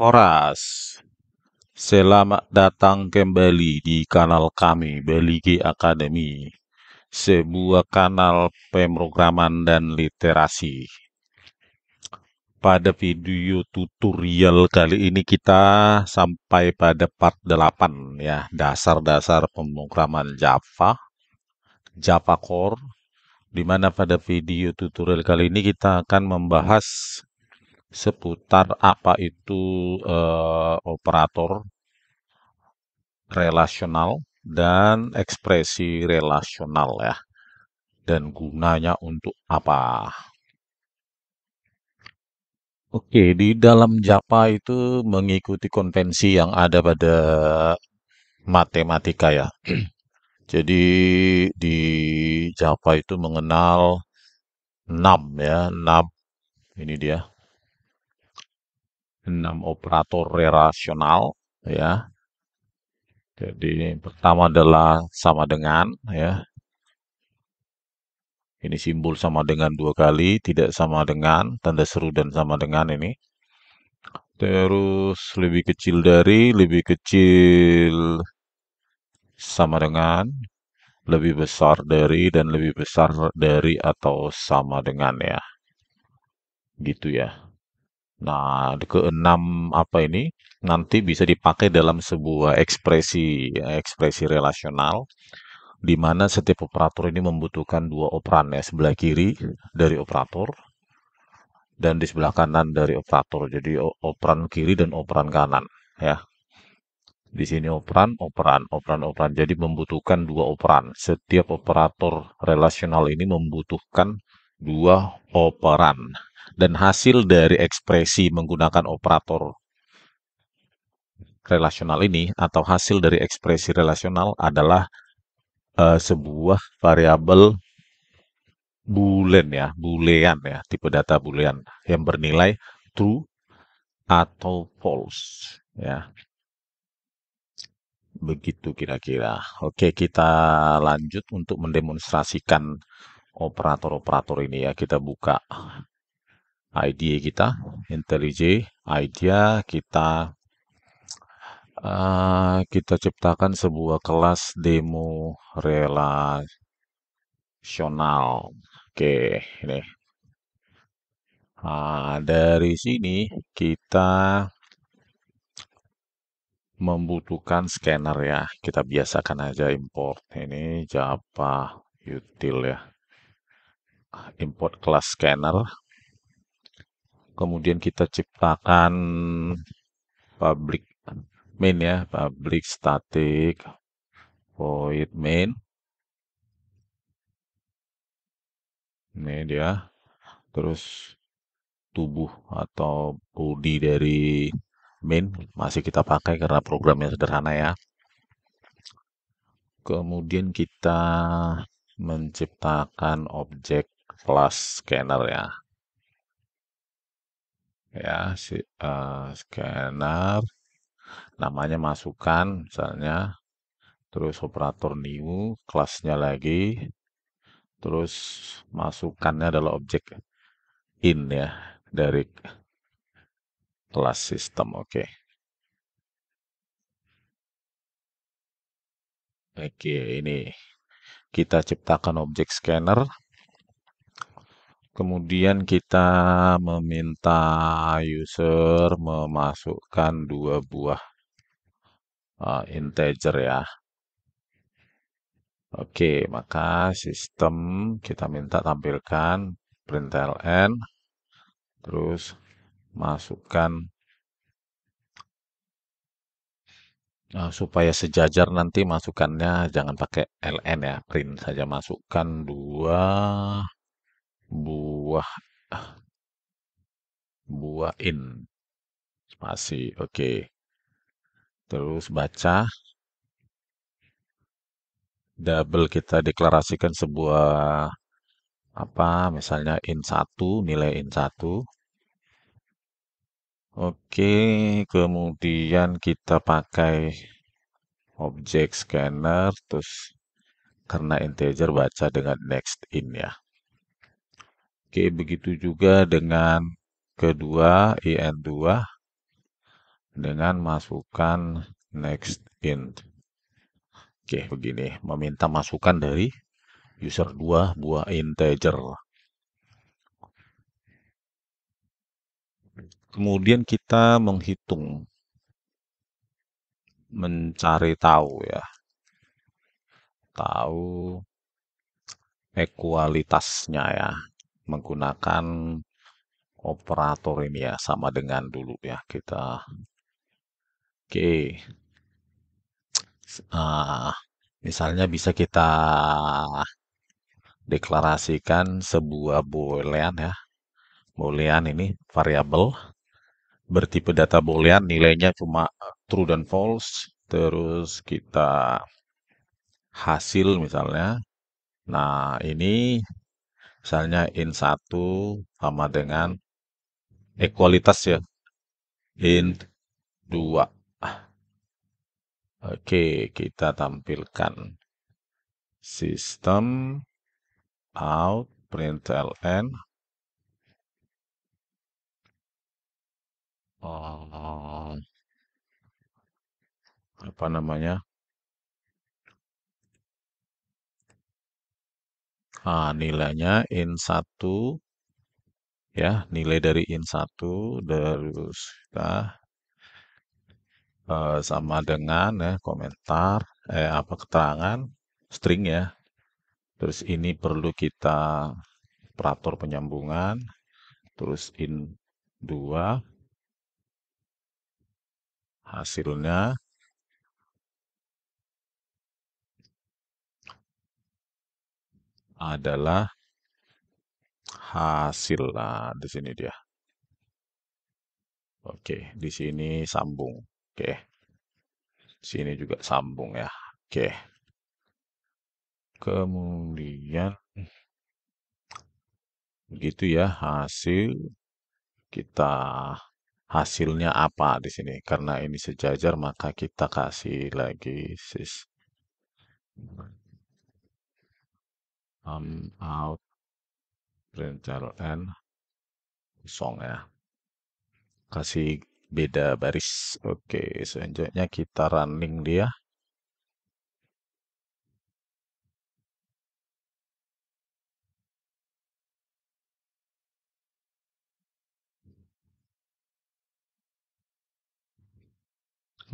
Horas. Selamat datang kembali di kanal kami Beligi Academy, sebuah kanal pemrograman dan literasi. Pada video tutorial kali ini kita sampai pada part 8 ya, dasar-dasar pemrograman Java, Java Core, di mana pada video tutorial kali ini kita akan membahas seputar apa itu uh, operator relasional dan ekspresi relasional ya dan gunanya untuk apa Oke, di dalam Java itu mengikuti konvensi yang ada pada matematika ya. Jadi di Java itu mengenal 6 ya, 6 ini dia enam operator relasional ya. Jadi pertama adalah sama dengan ya. Ini simbol sama dengan dua kali, tidak sama dengan, tanda seru dan sama dengan ini. Terus lebih kecil dari, lebih kecil sama dengan, lebih besar dari, dan lebih besar dari atau sama dengan ya. Gitu ya. Nah, keenam apa ini nanti bisa dipakai dalam sebuah ekspresi ekspresi relasional di mana setiap operator ini membutuhkan dua operan ya sebelah kiri dari operator dan di sebelah kanan dari operator. Jadi operan kiri dan operan kanan ya. Di sini operan, operan, operan, operan. Jadi membutuhkan dua operan. Setiap operator relasional ini membutuhkan dua operan dan hasil dari ekspresi menggunakan operator relasional ini atau hasil dari ekspresi relasional adalah uh, sebuah variabel boolean ya, boolean ya, tipe data boolean yang bernilai true atau false ya. Begitu kira-kira. Oke, kita lanjut untuk mendemonstrasikan operator-operator ini ya. Kita buka Ide kita, IntelliJ IDEA kita uh, kita ciptakan sebuah kelas demo relasional. Oke, ini. Nah, dari sini kita membutuhkan scanner ya. Kita biasakan aja import. Ini Java util ya. Import kelas scanner kemudian kita ciptakan public main ya public static void main ini dia terus tubuh atau body dari main masih kita pakai karena programnya sederhana ya kemudian kita menciptakan objek kelas scanner ya ya si, uh, scanner namanya masukkan misalnya terus operator new kelasnya lagi terus masukkannya adalah objek in ya dari kelas sistem oke okay. oke okay, ini kita ciptakan objek scanner Kemudian kita meminta user memasukkan dua buah uh, integer ya. Oke, maka sistem kita minta tampilkan println, terus masukkan uh, supaya sejajar nanti masukannya jangan pakai ln ya, print saja masukkan dua buah ah. buah in spasi oke okay. terus baca double kita deklarasikan sebuah apa misalnya in satu nilai in satu oke kemudian kita pakai objek scanner terus karena integer baca dengan next in ya Oke, begitu juga dengan kedua IN2 dengan masukan next int. Oke, begini, meminta masukan dari user 2 buah integer. Kemudian kita menghitung mencari tahu ya. Tahu ekualitasnya ya menggunakan operator ini ya sama dengan dulu ya kita oke okay. uh, misalnya bisa kita deklarasikan sebuah boolean ya boolean ini variabel bertipe data boolean nilainya cuma true dan false terus kita hasil misalnya nah ini Misalnya in 1 sama dengan ekualitas ya. In 2. Oke, kita tampilkan system out println oh, apa namanya Nah, nilainya in1 ya, nilai dari in1 terus kita ya, eh, sama dengan ya komentar eh apa keterangan string ya. Terus ini perlu kita operator penyambungan terus in 2 hasilnya adalah hasil. Nah, di sini dia. Oke, di sini sambung. Oke. Di sini juga sambung ya. Oke. Kemudian begitu ya hasil kita hasilnya apa di sini karena ini sejajar maka kita kasih lagi sis Um, out printer N kosong ya kasih beda baris oke selanjutnya kita running dia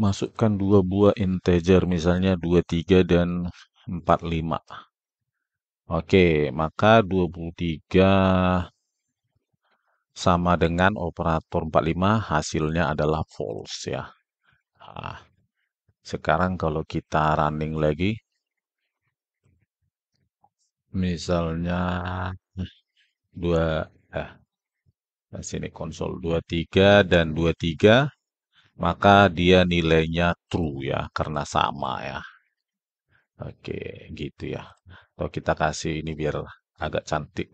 masukkan dua buah integer misalnya 23 dan 45 Oke, maka 23 sama dengan operator 45 hasilnya adalah false ya. Nah, sekarang kalau kita running lagi, misalnya 2, eh, ah, sini konsol 23 dan 23, maka dia nilainya true ya, karena sama ya. Oke, gitu ya atau kita kasih ini biar agak cantik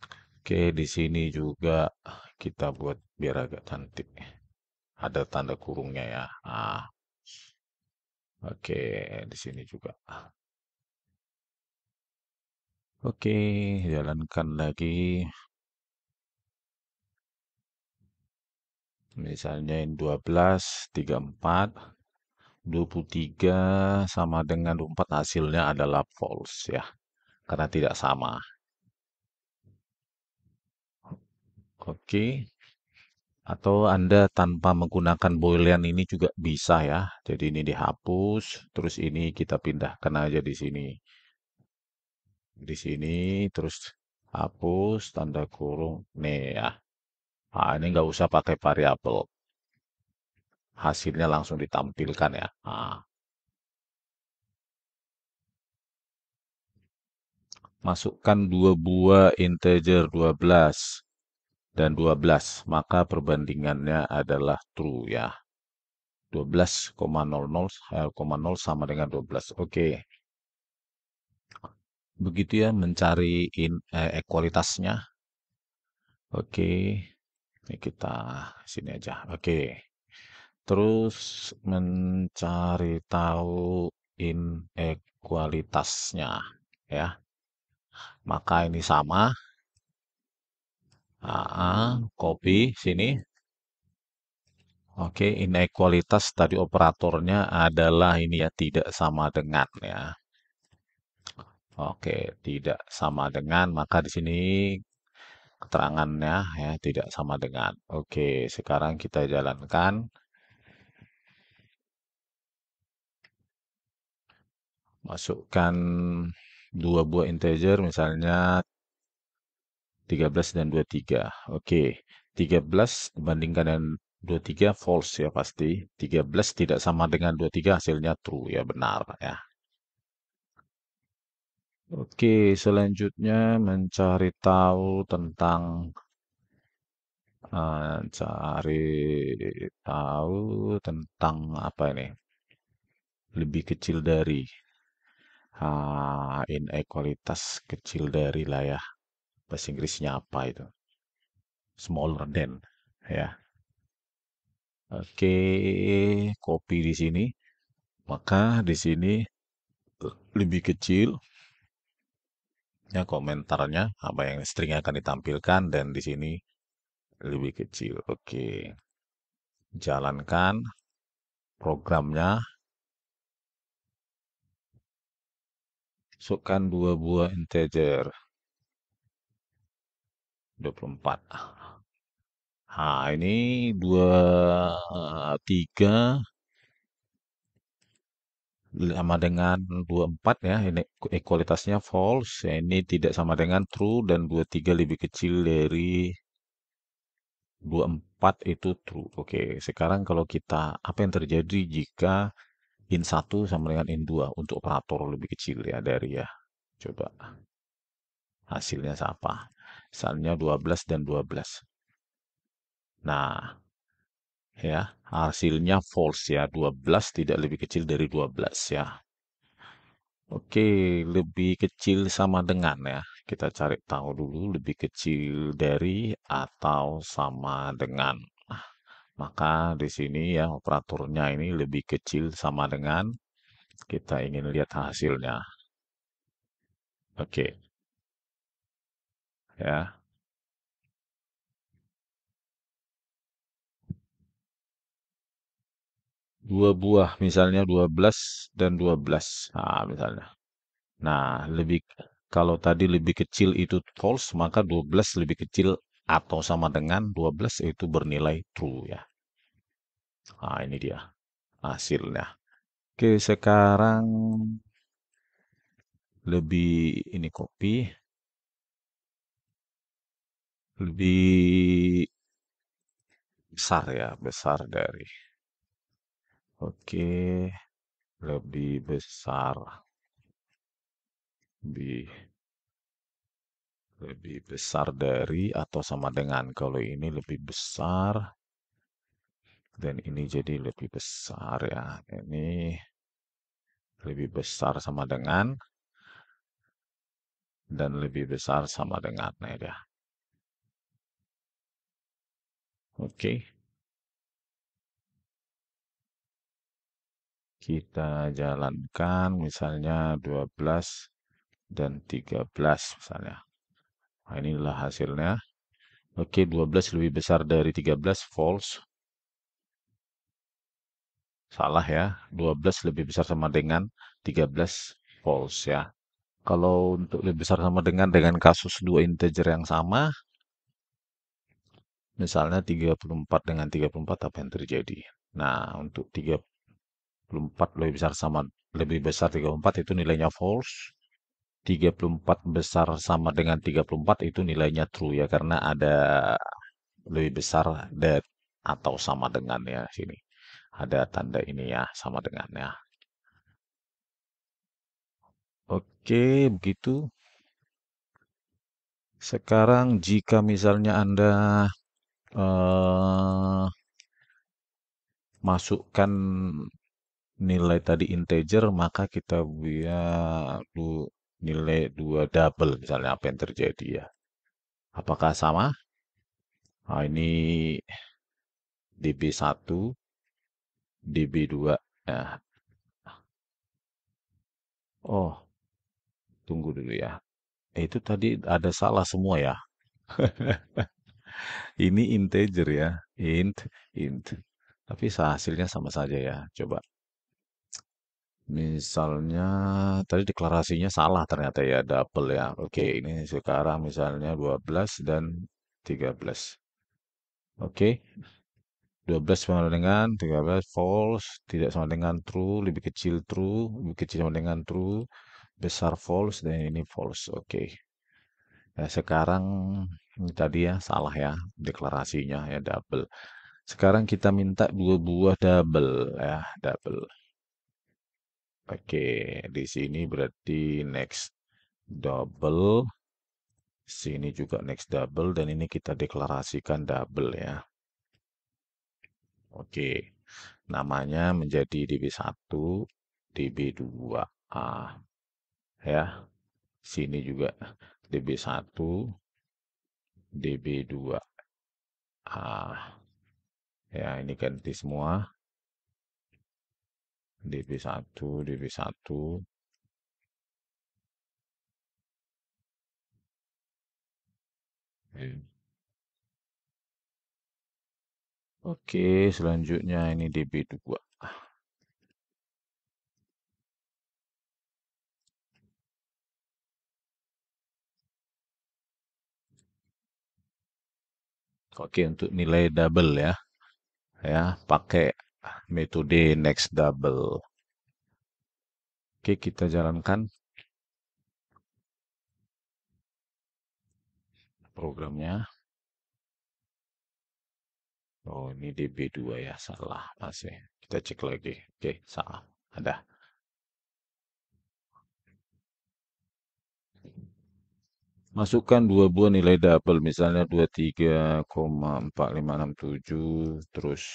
oke di sini juga kita buat biar agak cantik ada tanda kurungnya ya Ah. oke di sini juga Oke, jalankan lagi. Misalnya yang 12, 34. 23 sama dengan 24 hasilnya adalah false ya. Karena tidak sama. Oke. Atau Anda tanpa menggunakan boolean ini juga bisa ya. Jadi ini dihapus, terus ini kita pindahkan aja di sini. Di sini, terus hapus, tanda kurung, nih ya. Nah, ini nggak usah pakai variabel hasilnya langsung ditampilkan ya. Nah. Masukkan dua buah integer 12 dan 12, maka perbandingannya adalah true ya. 12,00 eh, sama dengan 12. Oke. Okay. Begitu ya mencari in, eh, ekualitasnya. Eh, Oke. Okay. Ini kita sini aja. Oke. Okay. Terus mencari tahu inekualitasnya, ya. Maka ini sama. AA, copy sini. Oke, inekualitas tadi operatornya adalah ini ya, tidak sama dengan ya. Oke, tidak sama dengan, maka di sini keterangannya ya tidak sama dengan. Oke, sekarang kita jalankan. masukkan dua buah integer misalnya 13 dan 23. Oke, okay. 13 dibandingkan dengan 23 false ya pasti. 13 tidak sama dengan 23 hasilnya true ya benar ya. Oke, okay, selanjutnya mencari tahu tentang uh, cari tahu tentang apa ini? Lebih kecil dari uh, inequalitas kecil dari lah ya bahasa Inggrisnya apa itu smaller than ya oke okay, copy di sini maka di sini lebih kecil ya komentarnya apa yang string akan ditampilkan dan di sini lebih kecil oke jalankan programnya masukkan dua buah integer. 24. Nah, ini 23 sama dengan 24 ya ini ekualitasnya false ya, ini tidak sama dengan true dan 23 lebih kecil dari 24 itu true oke sekarang kalau kita apa yang terjadi jika in 1 sama dengan in 2 untuk operator lebih kecil ya dari ya coba hasilnya siapa misalnya 12 dan 12 nah ya hasilnya false ya 12 tidak lebih kecil dari 12 ya Oke lebih kecil sama dengan ya kita cari tahu dulu lebih kecil dari atau sama dengan maka di sini ya operatornya ini lebih kecil sama dengan kita ingin lihat hasilnya. Oke. Okay. Ya. Dua buah misalnya 12 dan 12. Nah, misalnya. Nah, lebih kalau tadi lebih kecil itu false, maka 12 lebih kecil atau sama dengan 12 itu bernilai true ya. Nah, ini dia hasilnya. Oke, sekarang lebih ini kopi Lebih besar ya, besar dari. Oke, lebih besar. Lebih lebih besar dari atau sama dengan kalau ini lebih besar dan ini jadi lebih besar ya ini lebih besar sama dengan dan lebih besar sama dengan nah ya oke kita jalankan misalnya 12 dan 13 misalnya. Nah, inilah hasilnya. Oke, 12 lebih besar dari 13 false salah ya. 12 lebih besar sama dengan 13 false ya. Kalau untuk lebih besar sama dengan dengan kasus dua integer yang sama, misalnya 34 dengan 34 apa yang terjadi? Nah, untuk 34 lebih besar sama lebih besar 34 itu nilainya false. 34 besar sama dengan 34 itu nilainya true ya karena ada lebih besar dari atau sama dengan ya sini ada tanda ini ya, sama dengannya. Oke, begitu. Sekarang jika misalnya Anda eh, masukkan nilai tadi integer, maka kita buat nilai 2 double misalnya apa yang terjadi ya. Apakah sama? Nah, ini DB1 db 2 Nah. Oh, tunggu dulu ya. Itu tadi ada salah semua ya. Ini integer ya. Int, int. Tapi hasilnya sama saja ya. Coba. Misalnya, tadi deklarasinya salah ternyata ya, double ya. Oke, ini sekarang misalnya 12 dan 13. Oke. 12 sama dengan 13 false, tidak sama dengan true, lebih kecil true, lebih kecil sama dengan true, besar false, dan ini false. Oke. Okay. Nah, sekarang ini tadi ya salah ya deklarasinya ya double. Sekarang kita minta dua buah double ya, double. Oke, okay. di sini berarti next double. Sini juga next double dan ini kita deklarasikan double ya. Oke, namanya menjadi DB1, DB2A. Ya, sini juga DB1, DB2A. Ya, ini ganti semua. DB1, DB1, Hmm. Oke, selanjutnya ini DB2. Oke, untuk nilai double ya. Ya, pakai metode next double. Oke, kita jalankan programnya. Oh, ini DB2 ya, salah Masih. Ya. Kita cek lagi. Oke, salah. Ada. Masukkan dua buah nilai double, misalnya 23,4567, terus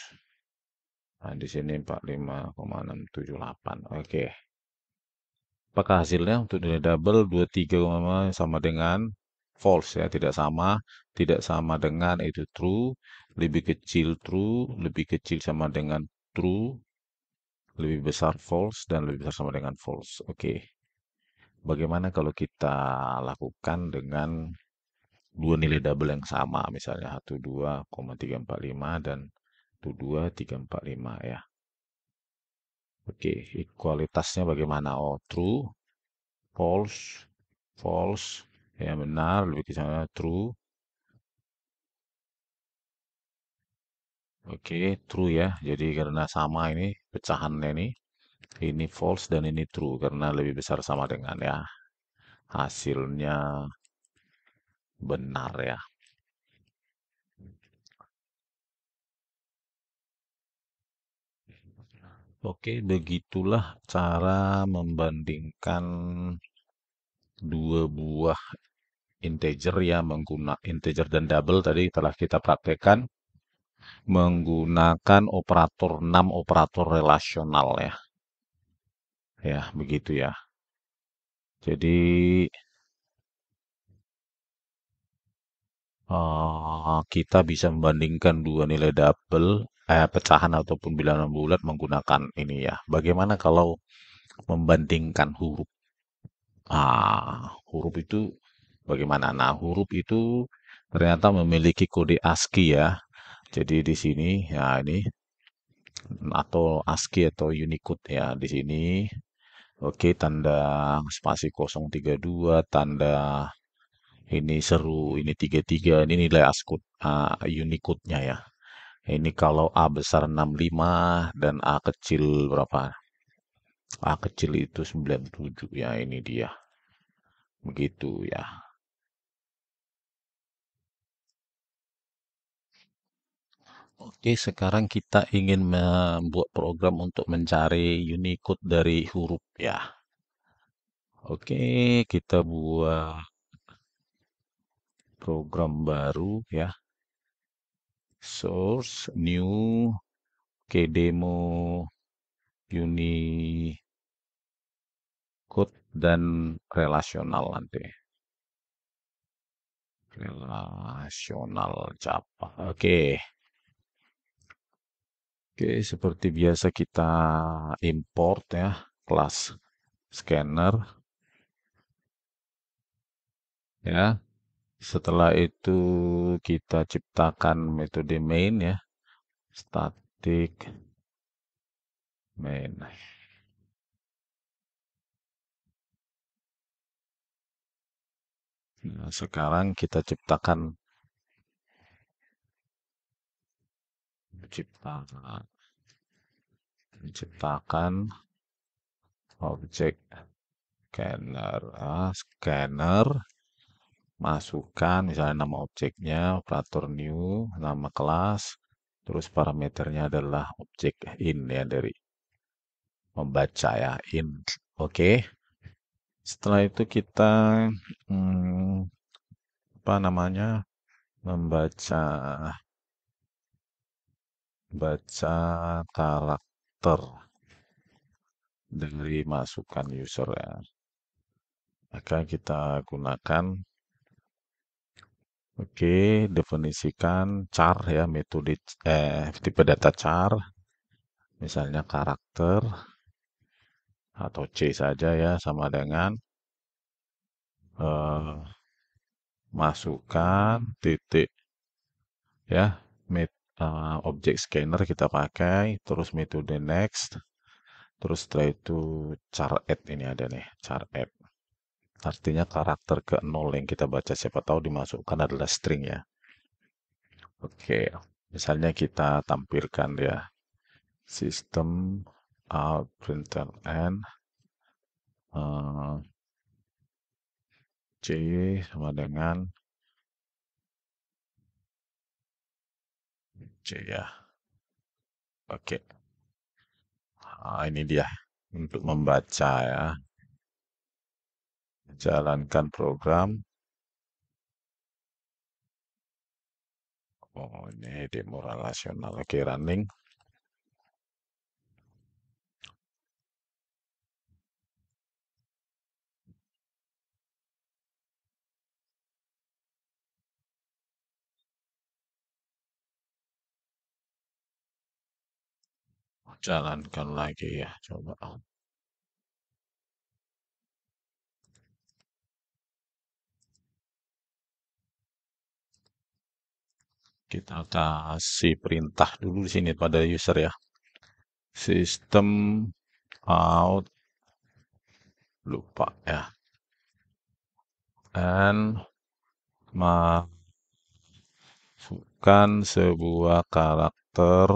nah, di sini 45,678. Oke. Apakah hasilnya untuk nilai double 23, sama dengan false ya, tidak sama, tidak sama dengan itu true, lebih kecil true, lebih kecil sama dengan true, lebih besar false dan lebih besar sama dengan false. Oke. Okay. Bagaimana kalau kita lakukan dengan dua nilai double yang sama misalnya 12,345 dan 22345 ya. Oke, okay. kualitasnya bagaimana? Oh, true, false, false, ya benar lebih ke sana true oke true ya jadi karena sama ini pecahannya ini ini false dan ini true karena lebih besar sama dengan ya hasilnya benar ya Oke, begitulah cara membandingkan dua buah integer ya menggunakan integer dan double tadi telah kita praktekkan menggunakan operator 6 operator relasional ya. Ya, begitu ya. Jadi uh, kita bisa membandingkan dua nilai double eh, pecahan ataupun bilangan bulat menggunakan ini ya. Bagaimana kalau membandingkan huruf? Ah, huruf itu bagaimana. Nah, huruf itu ternyata memiliki kode ASCII ya. Jadi di sini ya ini atau ASCII atau Unicode ya di sini. Oke, tanda spasi 032, tanda ini seru, ini 33, ini nilai ASCII uh, Unicode-nya ya. Ini kalau A besar 65 dan A kecil berapa? A kecil itu 97 ya ini dia. Begitu ya. Oke, sekarang kita ingin membuat program untuk mencari Unicode dari huruf ya. Oke, kita buat program baru ya. Source, new, kdemo demo, Unicode, dan relasional nanti relasional Java. Oke. Okay. Oke, seperti biasa kita import ya, kelas scanner. Ya. Setelah itu kita ciptakan metode main ya. Static main. Nah, sekarang kita ciptakan menciptakan menciptakan objek scanner ah, scanner masukkan misalnya nama objeknya operator new nama kelas terus parameternya adalah objek in ya dari membaca ya in oke okay. setelah itu kita hmm, apa namanya membaca baca karakter dari masukan user ya. Maka kita gunakan Oke, okay, definisikan char ya metode eh, tipe data char, misalnya karakter atau C saja ya sama dengan eh, masukkan titik ya met uh, objek scanner kita pakai, terus metode next, terus setelah itu char add ini ada nih, char add. Artinya karakter ke nol yang kita baca siapa tahu dimasukkan adalah string ya. Oke, misalnya kita tampilkan ya system out printer n uh, c sama dengan ya. Oke. Nah, ini dia untuk membaca ya. Jalankan program. Oh, ini demo relasional. Oke, running. jalankan lagi ya coba kita kasih perintah dulu di sini pada user ya sistem out lupa ya and masukkan sebuah karakter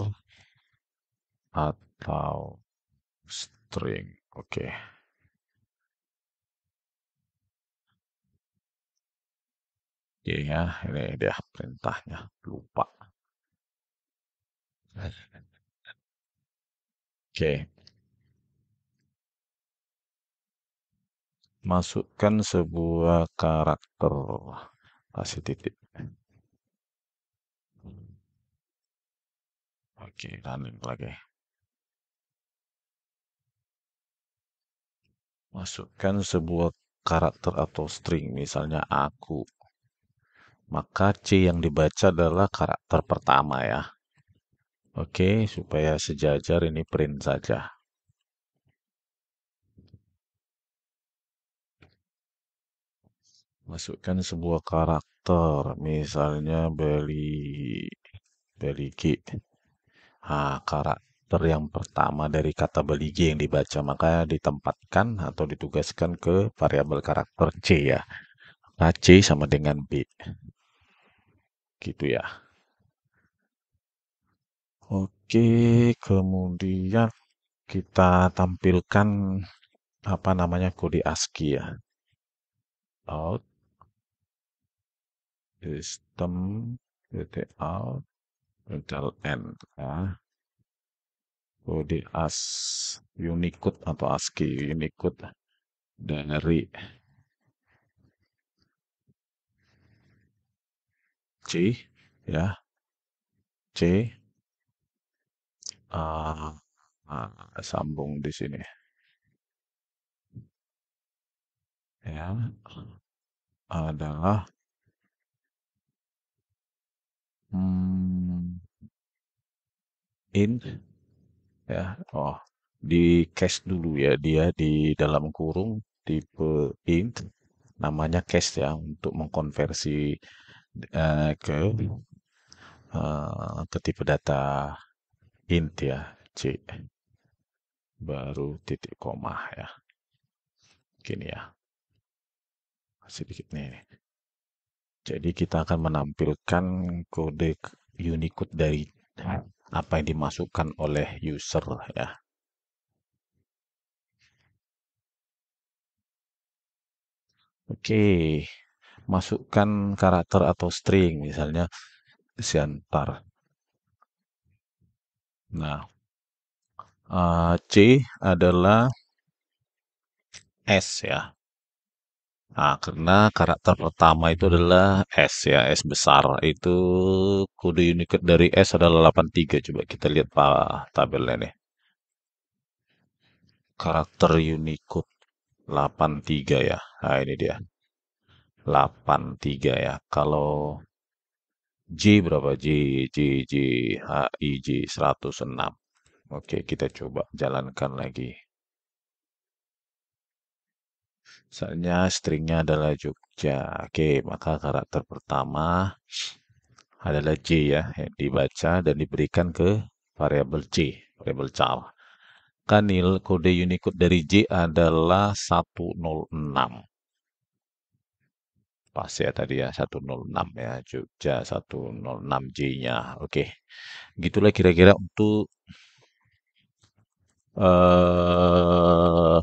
atau string. Oke. Okay. Iya, ya, ini dia perintahnya. Lupa. Oke. Okay. Masukkan sebuah karakter. Kasih titik. Oke, okay, running lagi. Masukkan sebuah karakter atau string, misalnya aku. Maka C yang dibaca adalah karakter pertama ya. Oke, supaya sejajar ini print saja. Masukkan sebuah karakter, misalnya beli, beli G. ah karakter karakter yang pertama dari kata beli G yang dibaca, maka ditempatkan atau ditugaskan ke variabel karakter C ya. Maka C sama dengan B. Gitu ya. Oke, kemudian kita tampilkan apa namanya kode ASCII ya. Out system out modal n ya oh di as Unicode atau ASCII Unicode dari C ya C uh, uh, sambung di sini ya adalah hmm, in ya oh di cache dulu ya dia di dalam kurung tipe int namanya cache ya untuk mengkonversi uh, ke uh, ke tipe data int ya c baru titik koma ya gini ya sedikit nih jadi kita akan menampilkan kode Unicode dari apa yang dimasukkan oleh user ya. Oke, masukkan karakter atau string misalnya siantar. Nah, eh, C adalah S ya. Nah, karena karakter pertama itu adalah S ya, S besar. Itu kode Unicode dari S adalah 83. Coba kita lihat Pak tabelnya nih. Karakter Unicode 83 ya. Nah, ini dia. 83 ya. Kalau J berapa? J, J, J, H, I, J, 106. Oke, kita coba jalankan lagi. Misalnya stringnya adalah Jogja. Oke, maka karakter pertama adalah J ya, yang dibaca dan diberikan ke variabel C, variabel cal. Kanil kode Unicode dari J adalah 106. Pas ya tadi ya 106 ya Jogja 106 J-nya. Oke. Gitulah kira-kira untuk eh uh,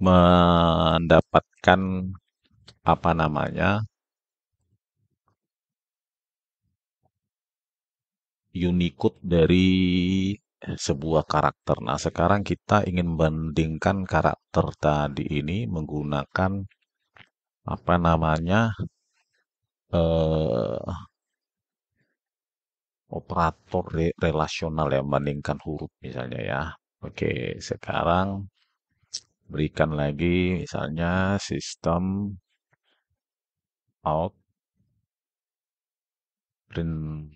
mendapatkan apa namanya Unicode dari sebuah karakter. Nah, sekarang kita ingin membandingkan karakter tadi ini menggunakan apa namanya eh, operator re relasional yang membandingkan huruf misalnya ya. Oke, sekarang berikan lagi misalnya sistem out print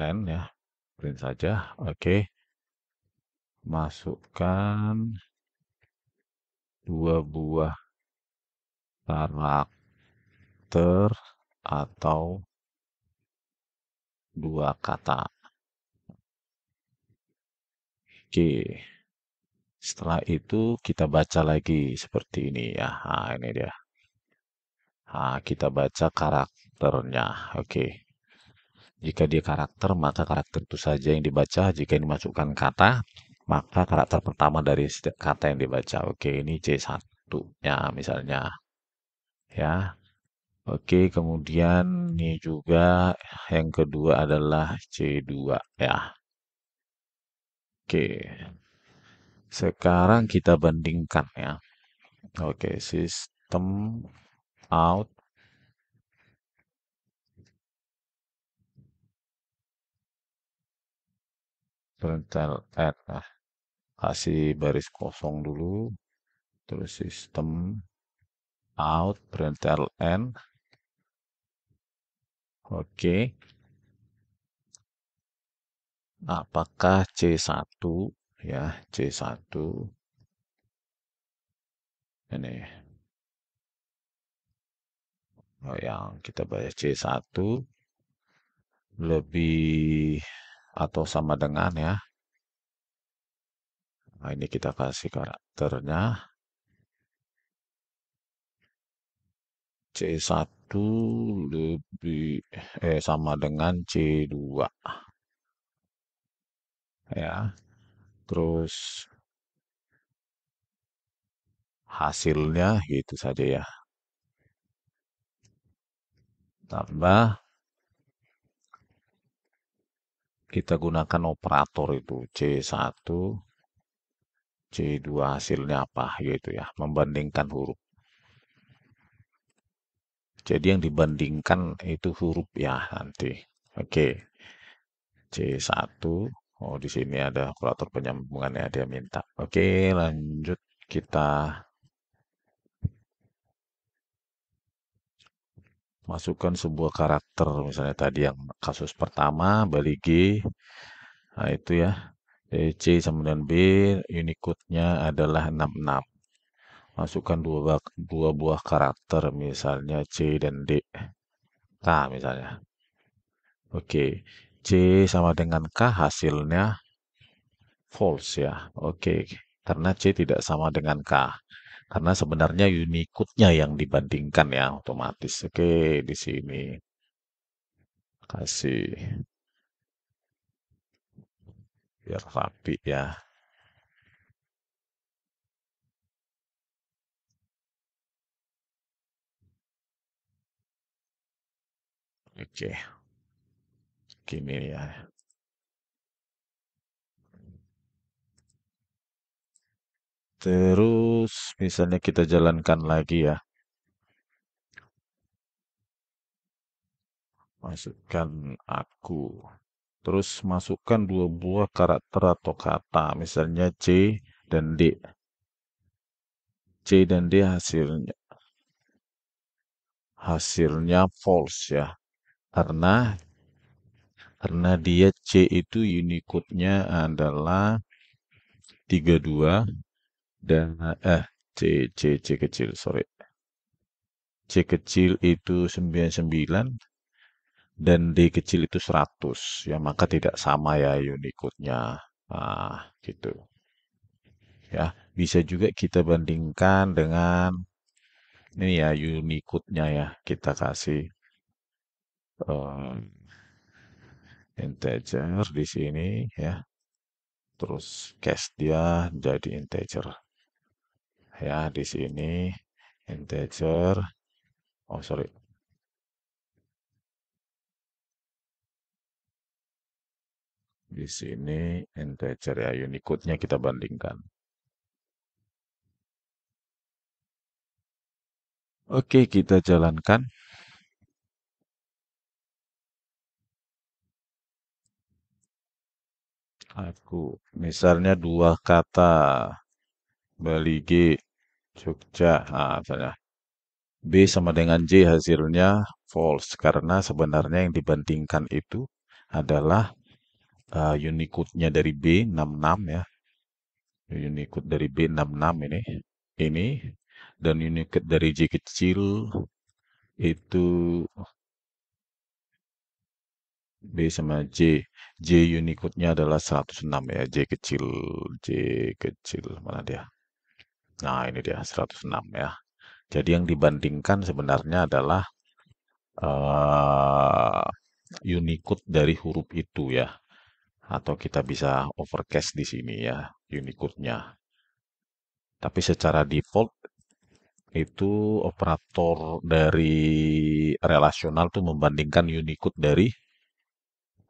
kan ya print saja oke okay. masukkan dua buah karakter atau dua kata oke okay. Setelah itu kita baca lagi seperti ini ya. Nah, ini dia. Nah, kita baca karakternya. Oke. Jika dia karakter, maka karakter itu saja yang dibaca. Jika ini masukkan kata, maka karakter pertama dari kata yang dibaca. Oke, ini C1 ya misalnya. Ya. Oke, kemudian ini juga yang kedua adalah C2 ya. Oke. Sekarang kita bandingkan ya. Oke, sistem out rental add eh, nah. kasih baris kosong dulu terus sistem out rental n oke okay. apakah C1 ya C1 ini oh, yang kita baca C1 lebih atau sama dengan ya nah, ini kita kasih karakternya C1 lebih eh sama dengan C2 ya terus hasilnya gitu saja ya tambah kita gunakan operator itu C1 C2 hasilnya apa Yaitu ya membandingkan huruf jadi yang dibandingkan itu huruf ya nanti oke C1 Oh, di sini ada operator penyambungannya dia minta. Oke, lanjut kita masukkan sebuah karakter misalnya tadi yang kasus pertama Bali G. Nah, itu ya. E, C sama dengan B, unicode-nya adalah 66. Masukkan dua, dua buah karakter misalnya C dan D. nah, misalnya. Oke, C sama dengan K hasilnya false ya. Oke, karena C tidak sama dengan K. Karena sebenarnya unicode-nya yang dibandingkan ya otomatis. Oke, di sini. Kasih. Biar rapi ya. Oke. Okay ya. Terus misalnya kita jalankan lagi ya. Masukkan aku. Terus masukkan dua buah karakter atau kata. Misalnya C dan D. C dan D hasilnya. Hasilnya false ya. Karena karena dia C itu unicode-nya adalah 32 dan eh C C C kecil sorry C kecil itu 99 dan D kecil itu 100 ya maka tidak sama ya unicode-nya nah, gitu ya bisa juga kita bandingkan dengan ini ya unicode-nya ya kita kasih um, integer di sini ya. Terus cast dia jadi integer. Ya, di sini integer oh sorry di sini integer ya unicode-nya kita bandingkan. Oke, kita jalankan. aku misalnya dua kata Balige Jogja nah, misalnya B sama dengan J hasilnya false karena sebenarnya yang dibandingkan itu adalah uh, unicode-nya dari B66 ya unicode dari B66 ini ini dan unicode dari J kecil itu B sama J. J unicode-nya adalah 106 ya. J kecil. J kecil. Mana dia? Nah, ini dia 106 ya. Jadi yang dibandingkan sebenarnya adalah uh, unicode dari huruf itu ya. Atau kita bisa overcast di sini ya unicode-nya. Tapi secara default itu operator dari relasional tuh membandingkan unicode dari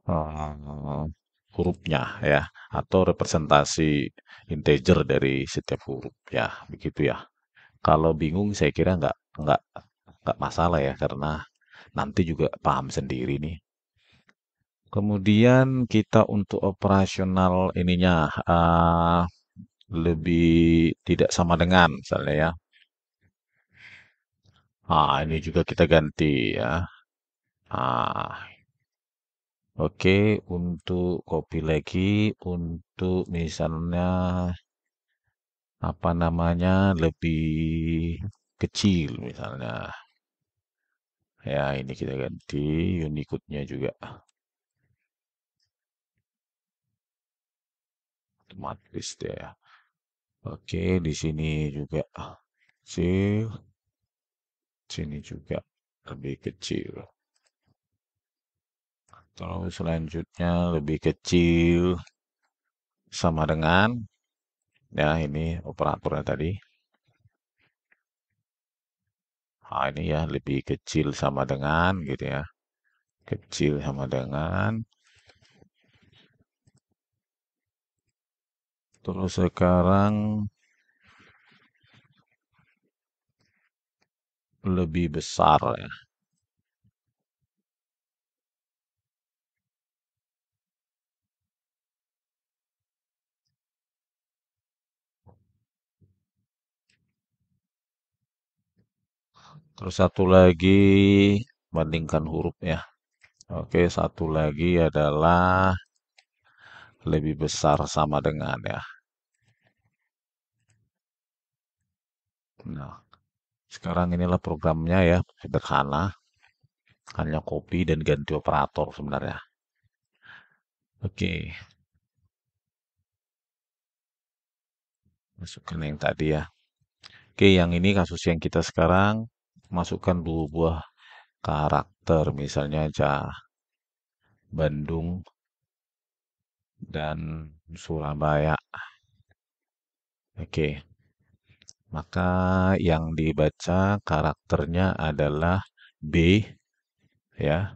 uh, eh, hurufnya ya, atau representasi integer dari setiap huruf ya, begitu ya. Kalau bingung saya kira nggak nggak nggak masalah ya, karena nanti juga paham sendiri nih. Kemudian kita untuk operasional ininya, uh, lebih tidak sama dengan misalnya ya. Ah, ini juga kita ganti ya. Ah. Oke, untuk copy lagi, untuk misalnya apa namanya lebih kecil misalnya. Ya, ini kita ganti Unicode-nya juga. Otomatis ya. Oke, di sini juga kecil. Sini juga lebih kecil. Kalau selanjutnya lebih kecil sama dengan ya ini operatornya tadi. Nah, ini ya lebih kecil sama dengan gitu ya. Kecil sama dengan Terus sekarang lebih besar ya. Terus satu lagi bandingkan hurufnya. Oke, satu lagi adalah lebih besar sama dengan ya. Nah, sekarang inilah programnya ya, sederhana. Hanya copy dan ganti operator sebenarnya. Oke. Masukkan yang tadi ya. Oke, yang ini kasus yang kita sekarang masukkan dua buah karakter misalnya aja Bandung dan Surabaya. Oke. Okay. Maka yang dibaca karakternya adalah B ya.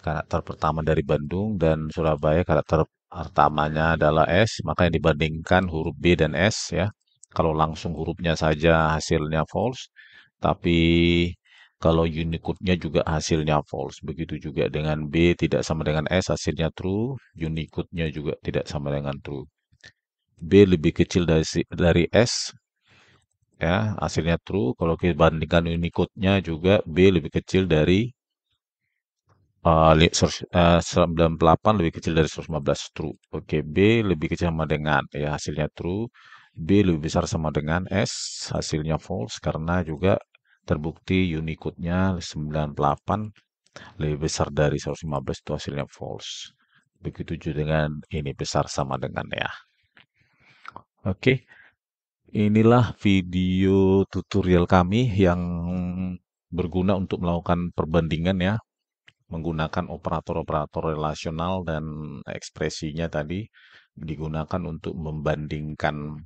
Karakter pertama dari Bandung dan Surabaya karakter pertamanya adalah S, maka yang dibandingkan huruf B dan S ya. Kalau langsung hurufnya saja hasilnya false, tapi kalau Unicode-nya juga hasilnya false. Begitu juga dengan B tidak sama dengan S hasilnya true, Unicode-nya juga tidak sama dengan true. B lebih kecil dari dari S ya, hasilnya true. Kalau kita bandingkan Unicode-nya juga B lebih kecil dari eh, eh, uh, 98 lebih kecil dari 115 true. Oke, B lebih kecil sama dengan ya hasilnya true. B lebih besar sama dengan S, hasilnya false karena juga terbukti Unicode-nya 98 lebih besar dari 115 itu hasilnya false. Begitu juga dengan ini besar sama dengan ya. Oke, inilah video tutorial kami yang berguna untuk melakukan perbandingan ya menggunakan operator-operator relasional dan ekspresinya tadi digunakan untuk membandingkan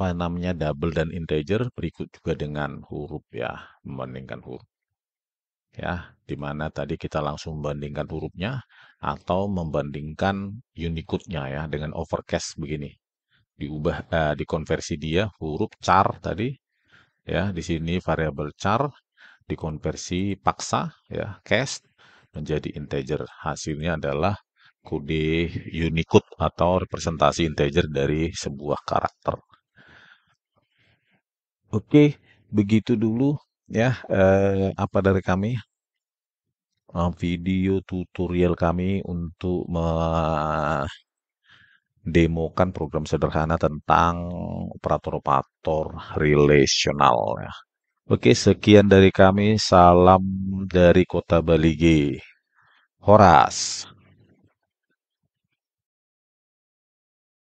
apa namanya double dan integer berikut juga dengan huruf ya, membandingkan huruf. Ya, dimana tadi kita langsung membandingkan hurufnya atau membandingkan unicode-nya ya dengan overcast begini. Diubah eh, dikonversi dia huruf char tadi ya, di sini variabel char dikonversi paksa ya, cast menjadi integer. Hasilnya adalah kode Unicode atau representasi integer dari sebuah karakter. Oke, begitu dulu ya, eh, apa dari kami, eh, video tutorial kami untuk mendemokan program sederhana tentang operator-operator relasional ya. Oke, sekian dari kami, salam dari Kota Balige. Horas.